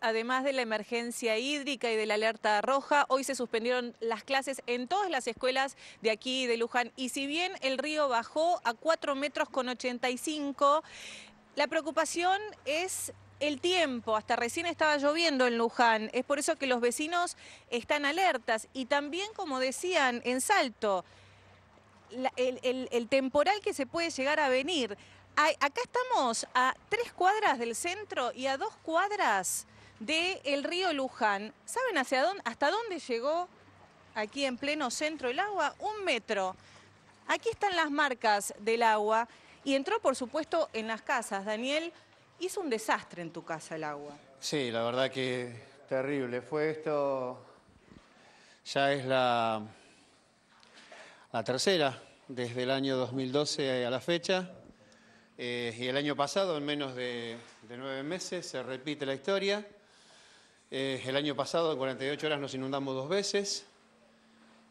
además de la emergencia hídrica y de la alerta roja, hoy se suspendieron las clases en todas las escuelas de aquí de Luján. Y si bien el río bajó a 4 metros con 85, la preocupación es el tiempo, hasta recién estaba lloviendo en Luján, es por eso que los vecinos están alertas y también, como decían, en Salto, el, temporal que se puede llegar a venir. acá estamos a tres cuadras del centro y a dos cuadras del río Luján. ¿Saben hacia dónde, hasta dónde llegó aquí en pleno centro el agua? Un metro. Aquí están las marcas del agua y entró, por supuesto, en las casas. Daniel, hizo un desastre en tu casa el agua. Sí, la verdad que terrible. Fue esto, ya es la, tercera desde el año 2012 a la fecha. Eh, y el año pasado, en menos de nueve meses, se repite la historia. Eh, el año pasado, en 48 horas, nos inundamos dos veces.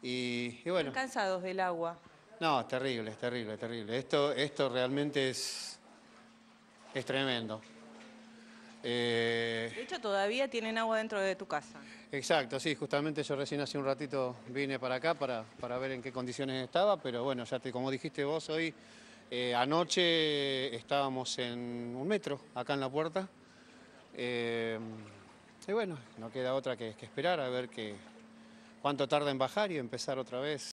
Y, y bueno. cansados del agua. No, es terrible, es terrible, terrible. Esto, esto realmente es, tremendo. Eh, de hecho, todavía tienen agua dentro de tu casa. Exacto, sí, justamente yo recién hace un ratito vine para acá para, para ver en qué condiciones estaba, pero bueno, ya te, como dijiste vos hoy, eh, anoche estábamos en un metro acá en la puerta. Y bueno, no queda otra que, esperar a ver que, cuánto tarda en bajar y empezar otra vez